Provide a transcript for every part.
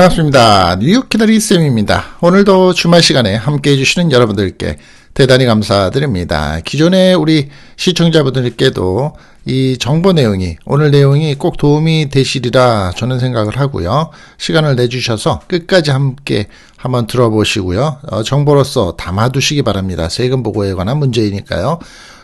반갑습니다. 뉴욕 키다리 쌤입니다. 오늘도 주말 시간에 함께 해주시는 여러분들께 대단히 감사드립니다. 기존에 우리 시청자분들께도 이 정보 내용이 오늘 내용이 꼭 도움이 되시리라 저는 생각을 하고요. 시간을 내주셔서 끝까지 함께 한번 들어보시고요. 어, 정보로서 담아두시기 바랍니다. 세금 보고에 관한 문제이니까요.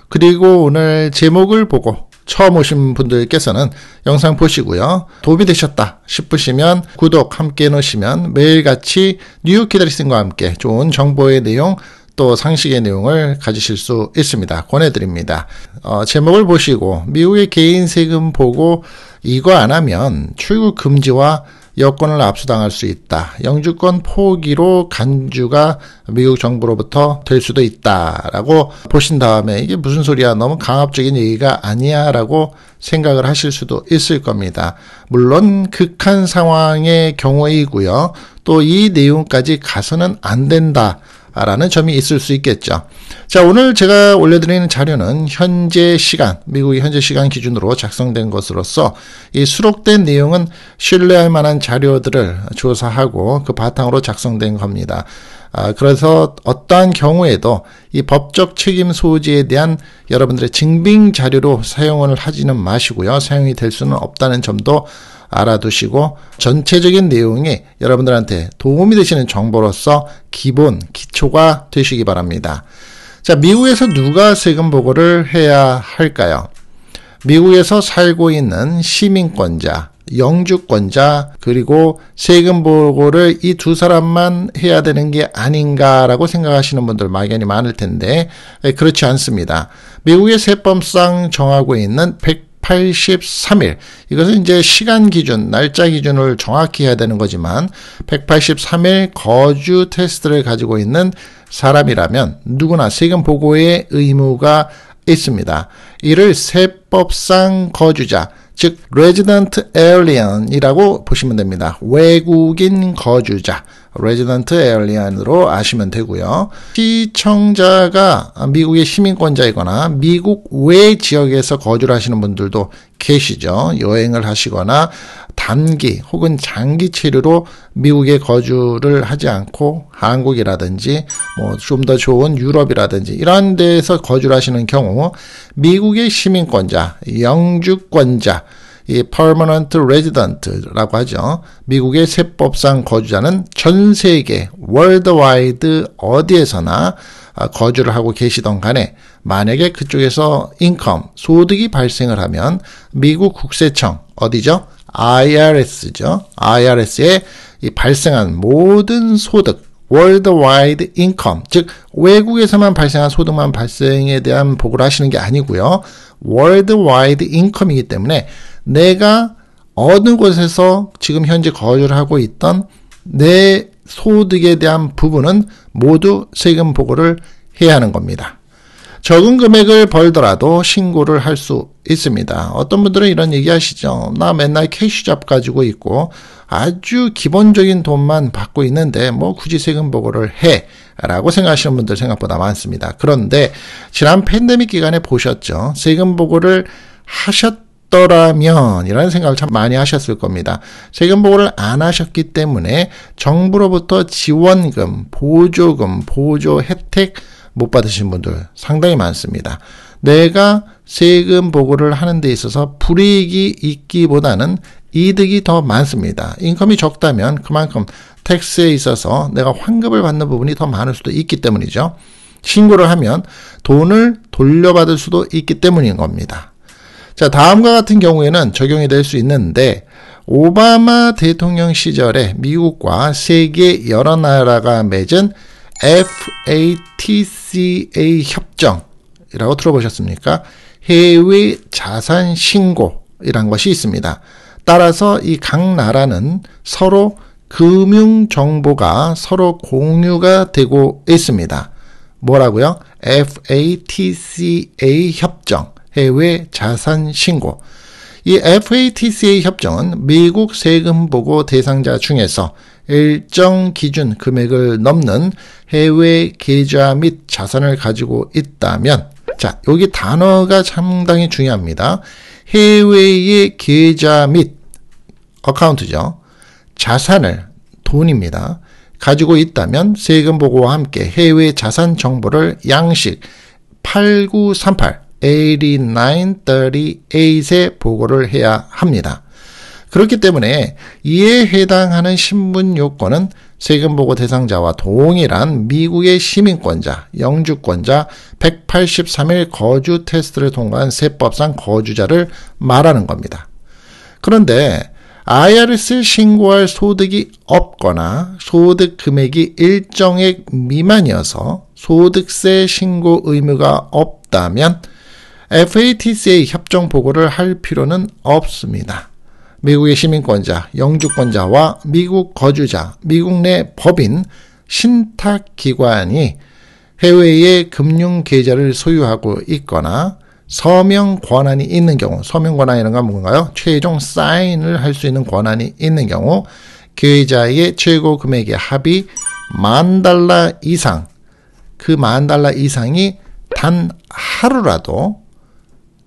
그리고 오늘 제목을 보고 처음 오신 분들께서는 영상 보시고요. 도움이 되셨다 싶으시면 구독 함께 해 놓으시면 매일같이 뉴욕 키다리슨과 함께 좋은 정보의 내용 또 상식의 내용을 가지실 수 있습니다. 권해드립니다. 어, 제목을 보시고 미국의 개인 세금 보고 이거 안 하면 출국 금지와 여권을 압수당할 수 있다. 영주권 포기로 간주가 미국 정부로부터 될 수도 있다라고 보신 다음에 이게 무슨 소리야 너무 강압적인 얘기가 아니야라고 생각을 하실 수도 있을 겁니다. 물론 극한 상황의 경우이고요. 또 이 내용까지 가서는 안 된다. 라는 점이 있을 수 있겠죠. 자, 오늘 제가 올려드리는 자료는 현재 시간, 미국의 현재 시간 기준으로 작성된 것으로서 이 수록된 내용은 신뢰할 만한 자료들을 조사하고 그 바탕으로 작성된 겁니다. 아, 그래서 어떠한 경우에도 이 법적 책임 소지에 대한 여러분들의 증빙 자료로 사용을 하지는 마시고요. 사용이 될 수는 없다는 점도 알아두시고 전체적인 내용이 여러분들한테 도움이 되시는 정보로서 기본, 기초가 되시기 바랍니다. 자, 미국에서 누가 세금 보고를 해야 할까요? 미국에서 살고 있는 시민권자, 영주권자, 그리고 세금 보고를 이 두 사람만 해야 되는 게 아닌가라고 생각하시는 분들 막연히 많을 텐데, 예, 그렇지 않습니다. 미국의 세법상 정하고 있는 100 183일. 이것은 이제 시간 기준, 날짜 기준을 정확히 해야 되는 거지만 183일 거주 테스트를 가지고 있는 사람이라면 누구나 세금 보고의 의무가 있습니다. 이를 세법상 거주자, 즉 레지던트 d e n t 이라고 보시면 됩니다. 외국인 거주자. 레지던트 에얼리안으로 아시면 되고요. 시청자가 미국의 시민권자이거나 미국 외 지역에서 거주를 하시는 분들도 계시죠. 여행을 하시거나 단기 혹은 장기 체류로 미국에 거주를 하지 않고 한국이라든지 뭐 좀 더 좋은 유럽이라든지 이런 데에서 거주를 하시는 경우 미국의 시민권자, 영주권자 이 permanent resident라고 하죠. 미국의 세법상 거주자는 전 세계 worldwide 어디에서나 아, 거주를 하고 계시던 간에 만약에 그쪽에서 인컴, 소득이 발생을 하면 미국 국세청 어디죠? IRS죠. IRS에 발생한 모든 소득 월드와이드 인컴 즉 외국에서만 발생한 소득만 발생에 대한 보고를 하시는 게 아니고요. 월드와이드 인컴이기 때문에 내가 어느 곳에서 지금 현재 거주 하고 있던 내 소득에 대한 부분은 모두 세금 보고를 해야 하는 겁니다. 적은 금액을 벌더라도 신고를 할 수 있습니다. 어떤 분들은 이런 얘기 하시죠. 나 맨날 캐시잡 가지고 있고 아주 기본적인 돈만 받고 있는데 뭐 굳이 세금 보고를 해. 라고 생각하시는 분들 생각보다 많습니다. 그런데 지난 팬데믹 기간에 보셨죠. 세금 보고를 하셨 없더라면 이런 생각을 참 많이 하셨을 겁니다. 세금 보고를 안 하셨기 때문에 정부로부터 지원금, 보조금, 보조 혜택 못 받으신 분들 상당히 많습니다. 내가 세금 보고를 하는 데 있어서 불이익이 있기보다는 이득이 더 많습니다. 인컴이 적다면 그만큼 택스에 있어서 내가 환급을 받는 부분이 더 많을 수도 있기 때문이죠. 신고를 하면 돈을 돌려받을 수도 있기 때문인 겁니다. 자, 다음과 같은 경우에는 적용이 될 수 있는데 오바마 대통령 시절에 미국과 세계 여러 나라가 맺은 FATCA 협정이라고 들어보셨습니까? 해외 자산 신고이란 것이 있습니다. 따라서 이 각 나라는 서로 금융 정보가 서로 공유가 되고 있습니다. 뭐라고요? FATCA 협정. 해외 자산 신고. 이 FATCA 협정은 미국 세금 보고 대상자 중에서 일정 기준 금액을 넘는 해외 계좌 및 자산을 가지고 있다면 자, 여기 단어가 상당히 중요합니다. 해외의 계좌 및 어카운트죠. 자산을 돈입니다. 가지고 있다면 세금 보고와 함께 해외 자산 정보를 양식 8938 8938에 보고를 해야 합니다. 그렇기 때문에 이에 해당하는 신분 요건은 세금 보고 대상자와 동일한 미국의 시민권자, 영주권자 183일 거주 테스트를 통과한 세법상 거주자를 말하는 겁니다. 그런데 IRS 신고할 소득이 없거나 소득 금액이 일정액 미만이어서 소득세 신고 의무가 없다면 f a t c a 협정 보고를 할 필요는 없습니다. 미국의 시민권자, 영주권자와 미국 거주자, 미국 내 법인, 신탁기관이 해외의 금융계좌를 소유하고 있거나 서명 권한이 있는 경우, 서명 권한이라는 건 뭔가요? 최종 사인을 할 수 있는 권한이 있는 경우, 계좌의 최고 금액의 합이 만 달러 이상, 그 만 달러 이상이 단 하루라도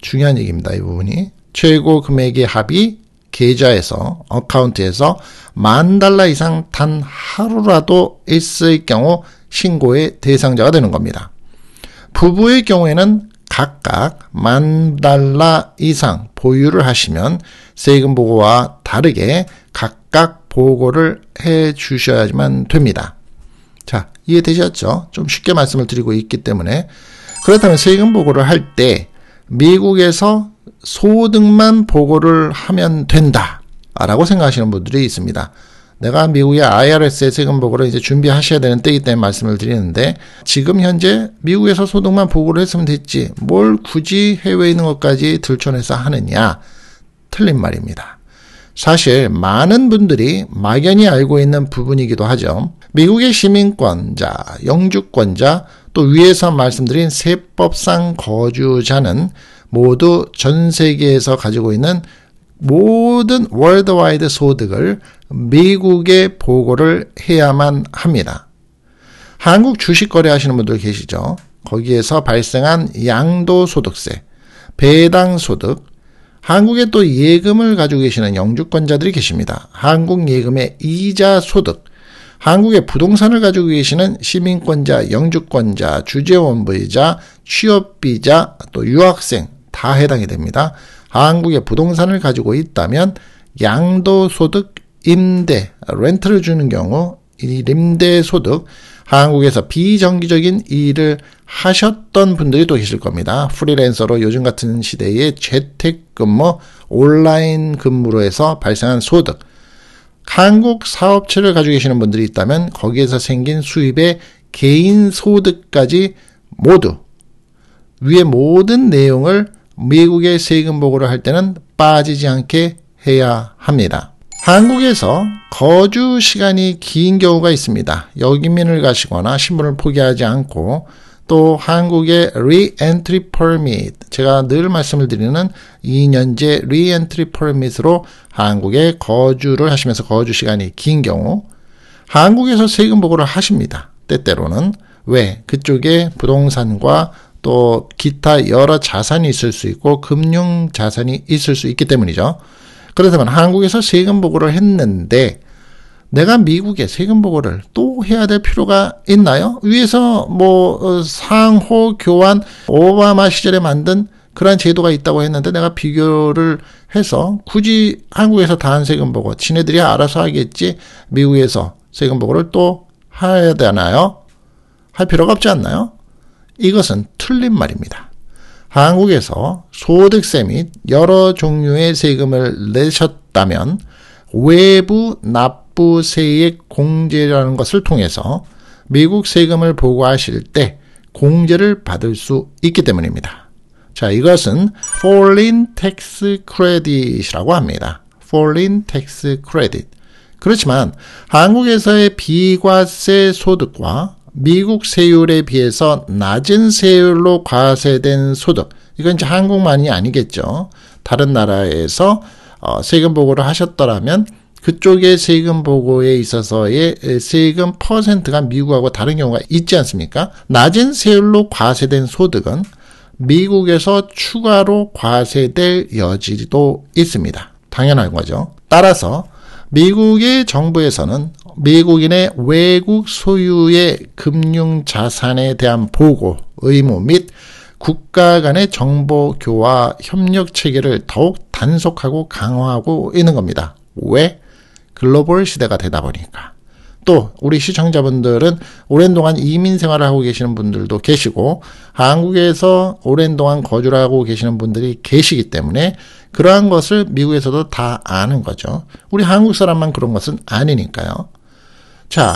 중요한 얘기입니다. 이 부분이. 최고 금액의 합이 계좌에서 어카운트에서 만 달러 이상 단 하루라도 있을 경우 신고의 대상자가 되는 겁니다. 부부의 경우에는 각각 만 달러 이상 보유를 하시면 세금 보고와 다르게 각각 보고를 해 주셔야지만 됩니다. 자, 이해되셨죠? 좀 쉽게 말씀을 드리고 있기 때문에 그렇다면 세금 보고를 할때 미국에서 소득만 보고를 하면 된다. 라고 생각하시는 분들이 있습니다. 내가 미국의 IRS의 세금 보고를 이제 준비하셔야 되는 때이기 때문에 말씀을 드리는데 지금 현재 미국에서 소득만 보고를 했으면 됐지 뭘 굳이 해외에 있는 것까지 들춰내서 하느냐 틀린 말입니다. 사실 많은 분들이 막연히 알고 있는 부분이기도 하죠. 미국의 시민권자, 영주권자, 또 위에서 말씀드린 세법상 거주자는 모두 전 세계에서 가지고 있는 모든 월드와이드 소득을 미국에 보고를 해야만 합니다. 한국 주식 거래하시는 분들 계시죠? 거기에서 발생한 양도소득세, 배당소득, 한국에 또 예금을 가지고 계시는 영주권자들이 계십니다. 한국 예금의 이자 소득, 한국의 부동산을 가지고 계시는 시민권자, 영주권자, 주재원부이자, 취업비자, 또 유학생 다 해당이 됩니다. 한국의 부동산을 가지고 있다면 양도소득 임대, 렌트를 주는 경우 임대소득, 한국에서 비정기적인 일을 하셨던 분들이 또 계실 겁니다. 프리랜서로 요즘 같은 시대에 재택근무, 온라인 근무로 해서 발생한 소득, 한국 사업체를 가지고 계시는 분들이 있다면 거기에서 생긴 수입의 개인 소득까지 모두 위에 모든 내용을 미국의 세금 보고를 할 때는 빠지지 않게 해야 합니다. 한국에서 거주 시간이 긴 경우가 있습니다. 여기민을 가시거나 신분을 포기하지 않고 또 한국의 re-entry permit 제가 늘 말씀을 드리는 2년제 re-entry permit으로 한국에 거주를 하시면서 거주 시간이 긴 경우 한국에서 세금 보고를 하십니다. 때때로는 왜 그쪽에 부동산과 또 기타 여러 자산이 있을 수 있고 금융 자산이 있을 수 있기 때문이죠. 그렇다면 한국에서 세금 보고를 했는데 내가 미국에 세금 보고를 또 해야 될 필요가 있나요? 위에서 뭐 어, 상호 교환 오바마 시절에 만든 그러 제도가 있다고 했는데 내가 비교를 해서 굳이 한국에서 다 한 세금 보고 지네들이 알아서 하겠지 미국에서 세금 보고를 또 해야 되나요? 할 필요가 없지 않나요? 이것은 틀린 말입니다. 한국에서 소득세 및 여러 종류의 세금을 내셨다면 외부 납 납부 세액 공제라는 것을 통해서 미국 세금을 보고하실 때 공제를 받을 수 있기 때문입니다. 자, 이것은 Foreign Tax Credit이라고 합니다. Foreign Tax Credit. 그렇지만 한국에서의 비과세 소득과 미국 세율에 비해서 낮은 세율로 과세된 소득, 이건 이제 한국만이 아니겠죠. 다른 나라에서 어, 세금 보고를 하셨더라면 그쪽의 세금 보고에 있어서의 세금 퍼센트가 미국하고 다른 경우가 있지 않습니까? 낮은 세율로 과세된 소득은 미국에서 추가로 과세될 여지도 있습니다. 당연한 거죠. 따라서 미국의 정부에서는 미국인의 외국 소유의 금융 자산에 대한 보고, 의무 및 국가 간의 정보 교화 협력 체계를 더욱 단속하고 강화하고 있는 겁니다. 왜? 글로벌 시대가 되다 보니까 또 우리 시청자분들은 오랜 동안 이민 생활을 하고 계시는 분들도 계시고 한국에서 오랜 동안 거주를 하고 계시는 분들이 계시기 때문에 그러한 것을 미국에서도 다 아는 거죠. 우리 한국 사람만 그런 것은 아니니까요. 자,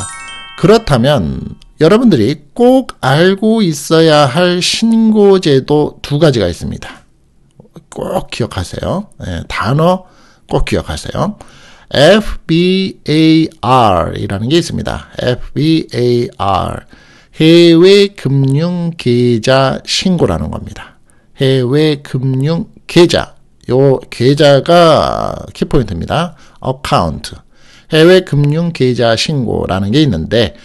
그렇다면 여러분들이 꼭 알고 있어야 할 신고제도 두 가지가 있습니다. 꼭 기억하세요. 네, 단어 꼭 기억하세요. FBAR이라는 게 있습니다. FBAR 해외 금융 계좌 신고라는 겁니다. 해외 금융 계좌 요 계좌가 키포인트입니다. 어카운트 해외 금융 계좌 신고라는 게 있는데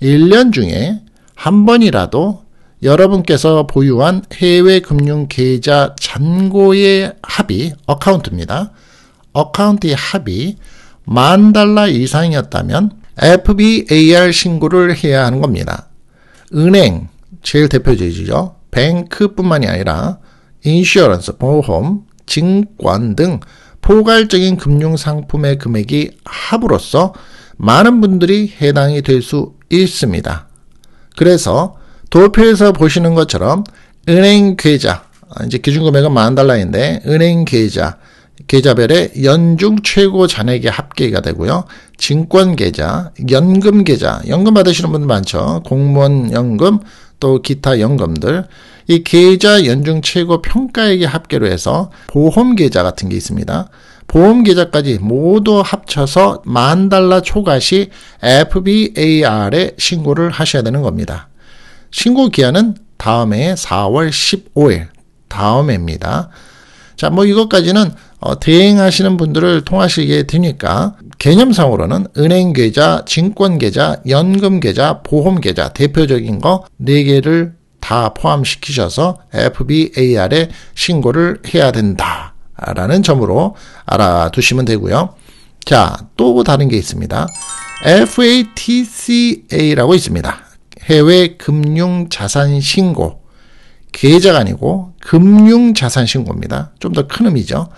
1년 중에 한 번이라도 여러분께서 보유한 해외 금융 계좌 잔고의 합이 어카운트입니다. 어카운트의 합이 만 달러 이상이었다면 FBAR 신고를 해야 하는 겁니다. 은행, 제일 대표적이죠. 뱅크뿐만이 아니라 인슈어런스, 보험, 증권 등 포괄적인 금융상품의 금액이 합으로써 많은 분들이 해당이 될 수 있습니다. 그래서 도표에서 보시는 것처럼 은행 계좌, 아, 이제 기준 금액은 만 달러인데 은행 계좌, 계좌별에 연중 최고 잔액이 합계가 되고요. 증권 계좌, 연금 계좌, 연금 받으시는 분들 많죠. 공무원 연금, 또 기타 연금들. 이 계좌 연중 최고 평가액이 합계로 해서 보험 계좌 같은 게 있습니다. 보험 계좌까지 모두 합쳐서 만 달러 초과 시 FBAR에 신고를 하셔야 되는 겁니다. 신고 기한은 다음 해 4월 15일, 다음 해입니다. 자, 뭐 이것까지는 어, 대행하시는 분들을 통하시게 되니까 개념상으로는 은행 계좌, 증권 계좌, 연금 계좌, 보험 계좌 대표적인 거 네 개를 다 포함시키셔서 FBAR에 신고를 해야 된다라는 점으로 알아두시면 되고요. 자, 또 다른 게 있습니다. FATCA라고 있습니다. 해외 금융 자산 신고 계좌가 아니고 금융 자산 신고입니다. 좀 더 큰 의미죠.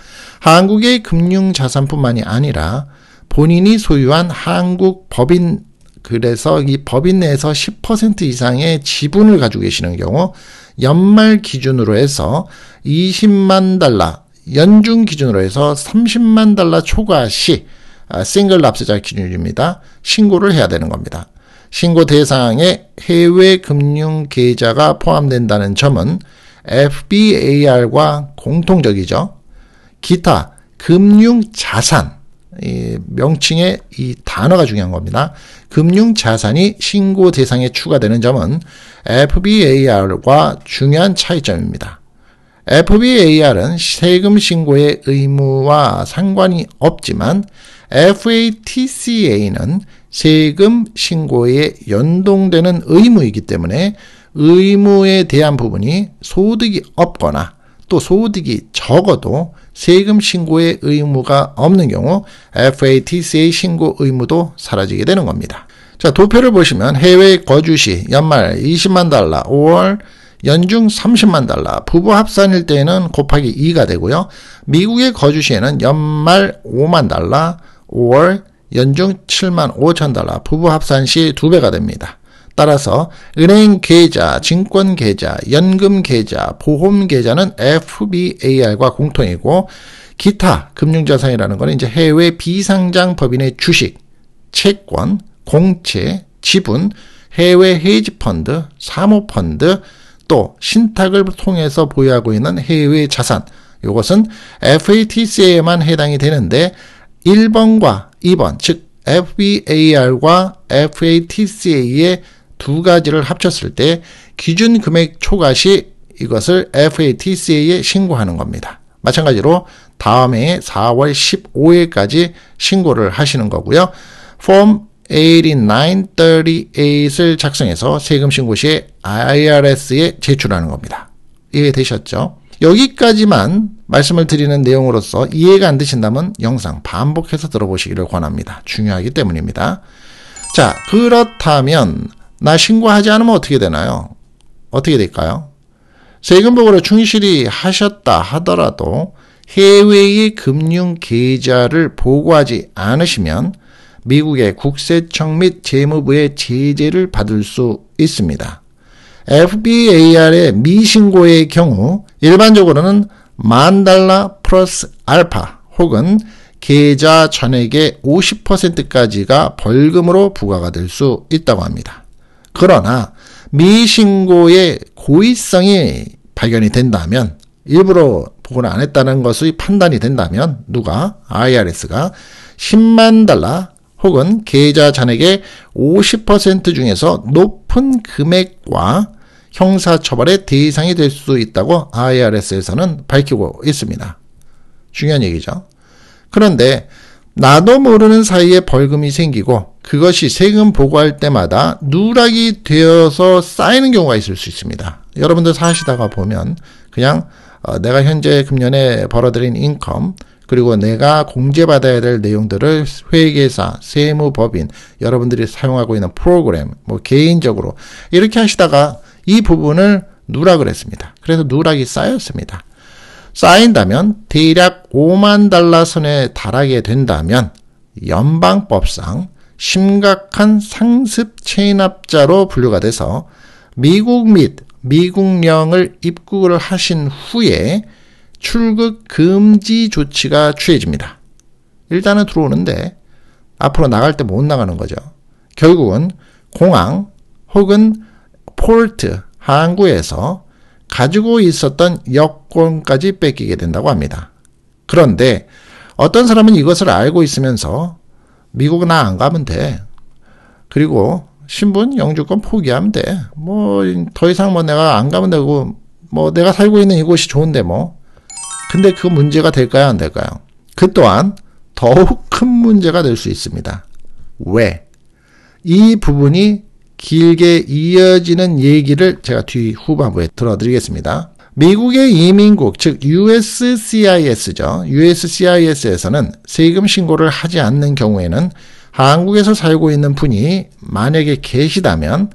한국의 금융 자산뿐만이 아니라 본인이 소유한 한국 법인 그래서 이 법인 내에서 10% 이상의 지분을 가지고 계시는 경우 연말 기준으로 해서 20만 달러, 연중 기준으로 해서 30만 달러 초과 시 아, 싱글 납세자 기준입니다. 신고를 해야 되는 겁니다. 신고 대상에 해외 금융 계좌가 포함된다는 점은 FBAR과 공통적이죠. 기타, 금융 자산, 이 명칭의 이 단어가 중요한 겁니다. 금융 자산이 신고 대상에 추가되는 점은 FBAR과 중요한 차이점입니다. FBAR은 세금 신고의 의무와 상관이 없지만 FATCA는 세금 신고에 연동되는 의무이기 때문에 의무에 대한 부분이 소득이 없거나 또 소득이 적어도 세금 신고의 의무가 없는 경우 FATCA 신고 의무도 사라지게 되는 겁니다. 자, 도표를 보시면 해외 거주 시 연말 20만 달러, 5월 연중 30만 달러, 부부 합산일 때에는 곱하기 2가 되고요. 미국에 거주 시에는 연말 5만 달러, 5월 연중 7만 5천 달러, 부부 합산 시 2배가 됩니다. 따라서 은행 계좌, 증권 계좌, 연금 계좌, 보험 계좌는 FBAR과 공통이고 기타 금융자산이라는 거는 이제 해외 비상장 법인의 주식, 채권, 공채, 지분, 해외 헤지펀드, 사모펀드, 또 신탁을 통해서 보유하고 있는 해외 자산, 이것은 FATC에만 해당이 되는데 1번과 2번, 즉 FBAR과 FATCA의 두 가지를 합쳤을 때 기준 금액 초과 시 이것을 FATCA에 신고하는 겁니다. 마찬가지로 다음 해 4월 15일까지 신고를 하시는 거고요. Form 8938을 작성해서 세금 신고 시에 IRS에 제출하는 겁니다. 이해되셨죠? 여기까지만 말씀을 드리는 내용으로서 이해가 안 되신다면 영상 반복해서 들어보시기를 권합니다. 중요하기 때문입니다. 자, 그렇다면 나 신고하지 않으면 어떻게 되나요? 어떻게 될까요? 세금보고를 충실히 하셨다 하더라도 해외의 금융 계좌를 보고하지 않으시면 미국의 국세청 및 재무부의 제재를 받을 수 있습니다. FBAR의 미신고의 경우 일반적으로는 만 달러 플러스 알파 혹은 계좌 전액의 50%까지가 벌금으로 부과가 될 수 있다고 합니다. 그러나 미신고의 고의성이 발견이 된다면 일부러 보고를 안 했다는 것의 판단이 된다면 누가 IRS가 10만 달러 혹은 계좌 잔액의 50% 중에서 높은 금액과 형사처벌의 대상이 될 수 있다고 IRS에서는 밝히고 있습니다. 중요한 얘기죠. 그런데 나도 모르는 사이에 벌금이 생기고 그것이 세금 보고할 때마다 누락이 되어서 쌓이는 경우가 있을 수 있습니다. 여러분들 사시다가 보면 그냥 어, 내가 현재 금년에 벌어들인 인컴 그리고 내가 공제받아야 될 내용들을 회계사, 세무법인, 여러분들이 사용하고 있는 프로그램, 뭐 개인적으로 이렇게 하시다가 이 부분을 누락을 했습니다. 그래서 누락이 쌓였습니다. 쌓인다면 대략 5만 달러 선에 달하게 된다면 연방법상 심각한 상습 체납자로 분류가 돼서 미국 및 미국령을 입국을 하신 후에 출국 금지 조치가 취해집니다. 일단은 들어오는데 앞으로 나갈 때 못 나가는 거죠. 결국은 공항 혹은 폴트 항구에서 가지고 있었던 여권까지 뺏기게 된다고 합니다. 그런데 어떤 사람은 이것을 알고 있으면서 미국은 안 가면 돼. 그리고 신분 영주권 포기하면 돼. 뭐 더 이상 뭐 내가 안 가면 되고 뭐 내가 살고 있는 이곳이 좋은데 뭐. 근데 그 문제가 될까요 안 될까요? 그 또한 더욱 큰 문제가 될 수 있습니다. 왜? 이 부분이 길게 이어지는 얘기를 제가 뒤 후반부에 들어드리겠습니다. 미국의 이민국, 즉 USCIS죠. USCIS에서는 세금 신고를 하지 않는 경우에는 한국에서 살고 있는 분이 만약에 계시다면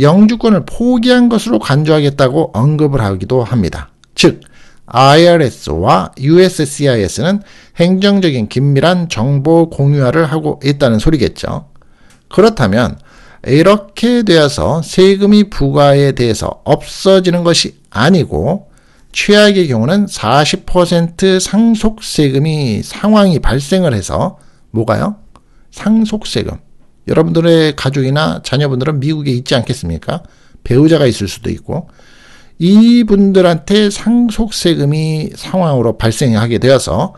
영주권을 포기한 것으로 간주하겠다고 언급을 하기도 합니다. 즉, IRS와 USCIS는 행정적인 긴밀한 정보 공유화를 하고 있다는 소리겠죠. 그렇다면 이렇게 되어서 세금이 부과에 대해서 없어지는 것이 아니고 최악의 경우는 40% 상속 세금이 상황이 발생을 해서 뭐가요? 상속 세금. 여러분들의 가족이나 자녀분들은 미국에 있지 않겠습니까? 배우자가 있을 수도 있고 이분들한테 상속 세금이 상황으로 발생하게 되어서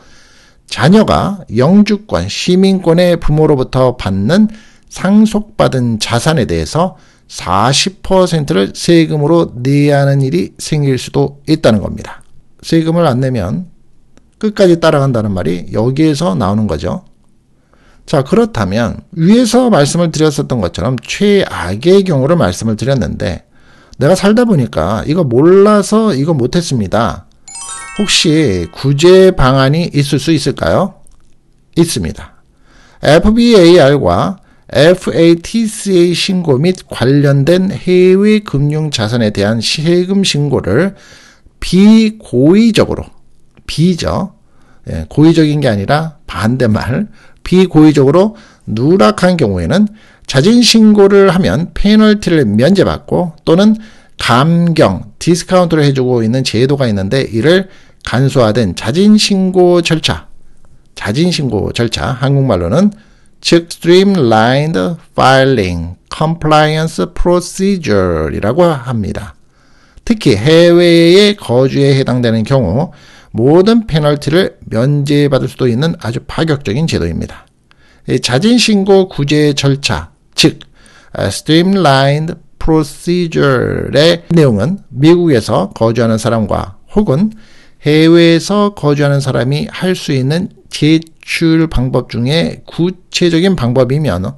자녀가 영주권, 시민권의 부모로부터 받는 상속받은 자산에 대해서 40%를 세금으로 내야 하는 일이 생길 수도 있다는 겁니다. 세금을 안 내면 끝까지 따라간다는 말이 여기에서 나오는 거죠. 자, 그렇다면 위에서 말씀을 드렸었던 것처럼 최악의 경우를 말씀을 드렸는데 내가 살다 보니까 이거 몰라서 이거 못했습니다. 혹시 구제 방안이 있을 수 있을까요? 있습니다. FBAR과 FATCA 신고 및 관련된 해외 금융 자산에 대한 세금 신고를 비고의적으로 비죠. 예, 고의적인 게 아니라 반대말 비고의적으로 누락한 경우에는 자진 신고를 하면 페널티를 면제받고 또는 감경 디스카운트를 해주고 있는 제도가 있는데 이를 간소화된 자진 신고 절차 자진 신고 절차 한국말로는 즉 Streamlined Filing Compliance Procedure이라고 합니다. 특히 해외에 거주에 해당되는 경우 모든 페널티를 면제받을 수도 있는 아주 파격적인 제도입니다. 자진신고 구제 절차, 즉 아, Streamlined Procedure의 내용은 미국에서 거주하는 사람과 혹은 해외에서 거주하는 사람이 할 수 있는 제 대출 방법 중에 구체적인 방법이면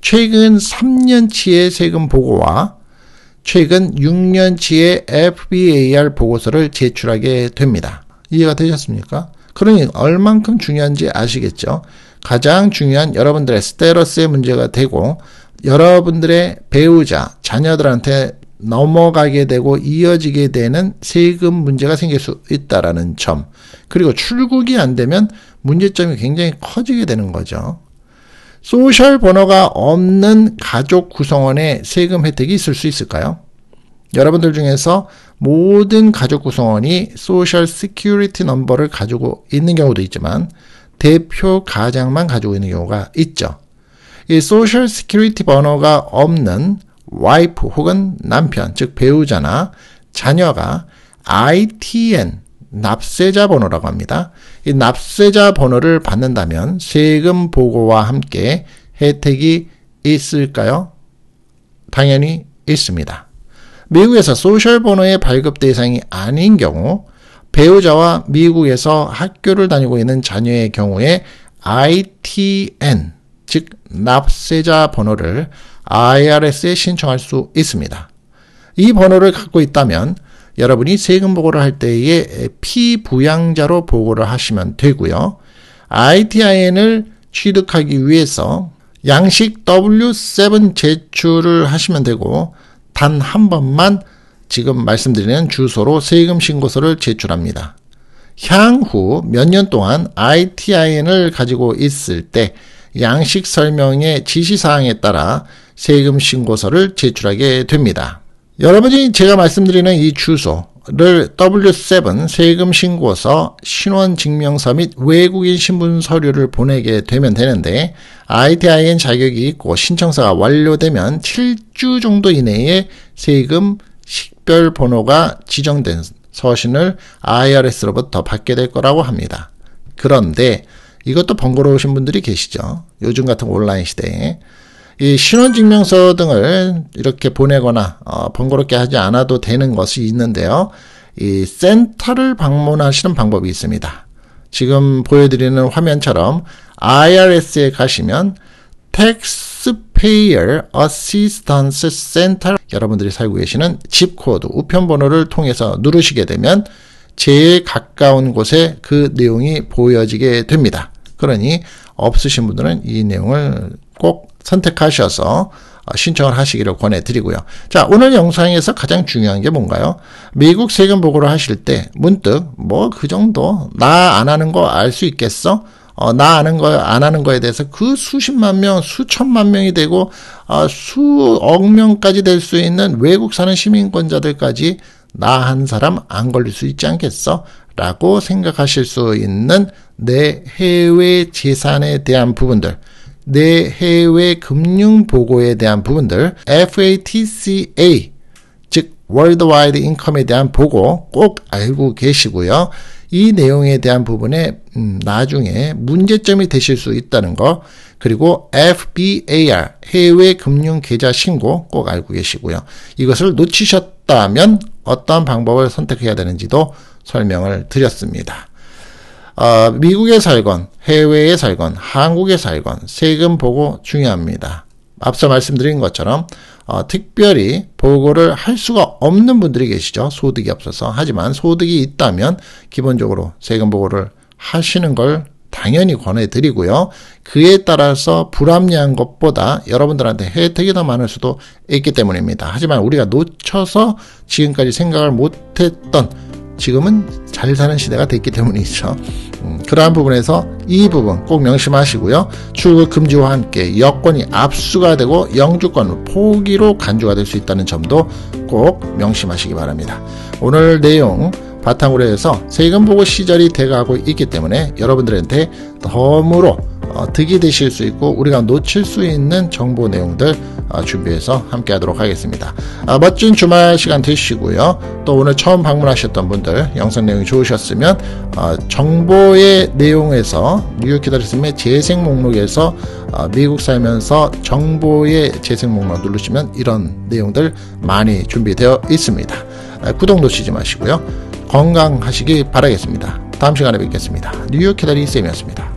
최근 3년치의 세금 보고와 최근 6년치의 FBAR 보고서를 제출하게 됩니다. 이해가 되셨습니까? 그러니 얼만큼 중요한지 아시겠죠? 가장 중요한 여러분들의 스테러스의 문제가 되고 여러분들의 배우자, 자녀들한테 넘어가게 되고 이어지게 되는 세금 문제가 생길 수 있다라는 점. 그리고 출국이 안 되면 문제점이 굉장히 커지게 되는 거죠. 소셜 번호가 없는 가족 구성원의 세금 혜택이 있을 수 있을까요? 여러분들 중에서 모든 가족 구성원이 소셜 시큐리티 넘버를 가지고 있는 경우도 있지만 대표 가장만 가지고 있는 경우가 있죠. 이 소셜 시큐리티 번호가 없는 와이프 혹은 남편, 즉 배우자나 자녀가 ITN 납세자 번호라고 합니다. 이 납세자 번호를 받는다면 세금 보고와 함께 혜택이 있을까요? 당연히 있습니다. 미국에서 소셜 번호의 발급 대상이 아닌 경우 배우자와 미국에서 학교를 다니고 있는 자녀의 경우에 ITN 즉 납세자 번호를 IRS에 신청할 수 있습니다. 이 번호를 갖고 있다면 여러분이 세금 보고를 할 때에 피부양자로 보고를 하시면 되고요. ITIN을 취득하기 위해서 양식 W7 제출을 하시면 되고 단 한 번만 지금 말씀드리는 주소로 세금 신고서를 제출합니다. 향후 몇 년 동안 ITIN을 가지고 있을 때 양식 설명의 지시사항에 따라 세금 신고서를 제출하게 됩니다. 여러분이 제가 말씀드리는 이 주소를 W7 세금 신고서 신원 증명서 및 외국인 신분 서류를 보내게 되면 되는데 ITIN 자격이 있고 신청서가 완료되면 7주 정도 이내에 세금 식별 번호가 지정된 서신을 IRS로부터 받게 될 거라고 합니다. 그런데 이것도 번거로우신 분들이 계시죠. 요즘 같은 온라인 시대에 이 신원증명서 등을 이렇게 보내거나 어, 번거롭게 하지 않아도 되는 것이 있는데요. 이 센터를 방문하시는 방법이 있습니다. 지금 보여드리는 화면처럼 IRS에 가시면 Taxpayer Assistance Center 여러분들이 살고 계시는 집코드 우편번호를 통해서 누르시게 되면 제일 가까운 곳에 그 내용이 보여지게 됩니다. 그러니 없으신 분들은 이 내용을 꼭 선택하셔서 신청을 하시기를 권해드리고요. 자, 오늘 영상에서 가장 중요한 게 뭔가요? 미국 세금 보고를 하실 때 문득 뭐 그 정도 나 안 하는 거 알 수 있겠어? 어, 나 아는 거, 안 하는 거에 대해서 그 수십만 명, 수천만 명이 되고, 어, 수억 명까지 될 수 있는 외국 사는 시민권자들까지 나 한 사람 안 걸릴 수 있지 않겠어? 라고 생각하실 수 있는 내 해외 재산에 대한 부분들. 내 해외 금융 보고에 대한 부분들 FATCA 즉 월드와이드 인컴에 대한 보고 꼭 알고 계시고요. 이 내용에 대한 부분에 음, 나중에 문제점이 되실 수 있다는 거 그리고 FBAR 해외 금융 계좌 신고 꼭 알고 계시고요. 이것을 놓치셨다면 어떤 방법을 선택해야 되는지도 설명을 드렸습니다. 어, 미국에 살건 해외에 살건 한국에 살건 세금 보고 중요합니다. 앞서 말씀드린 것처럼 어, 특별히 보고를 할 수가 없는 분들이 계시죠. 소득이 없어서. 하지만 소득이 있다면 기본적으로 세금 보고를 하시는 걸 당연히 권해드리고요. 그에 따라서 불합리한 것보다 여러분들한테 혜택이 더 많을 수도 있기 때문입니다. 하지만 우리가 놓쳐서 지금까지 생각을 못했던 지금은 잘 사는 시대가 됐기 때문이죠. 음, 그러한 부분에서 이 부분 꼭 명심하시고요. 출국 금지와 함께 여권이 압수가 되고 영주권 포기로 간주가 될 수 있다는 점도 꼭 명심하시기 바랍니다. 오늘 내용 바탕으로 해서 세금 보고 시절이 돼가고 있기 때문에 여러분들한테 덤으로 어, 득이 되실 수 있고 우리가 놓칠 수 있는 정보 내용들 어, 준비해서 함께 하도록 하겠습니다. 아, 멋진 주말 시간 되시고요. 또 오늘 처음 방문하셨던 분들 영상 내용이 좋으셨으면 어, 정보의 내용에서 뉴욕 기다리스의 재생 목록에서 미국 살면서 정보의 재생 목록 누르시면 이런 내용들 많이 준비되어 있습니다. 아, 구독 놓치지 마시고요. 건강하시기 바라겠습니다. 다음 시간에 뵙겠습니다. 뉴욕 캐다리 쌤이었습니다.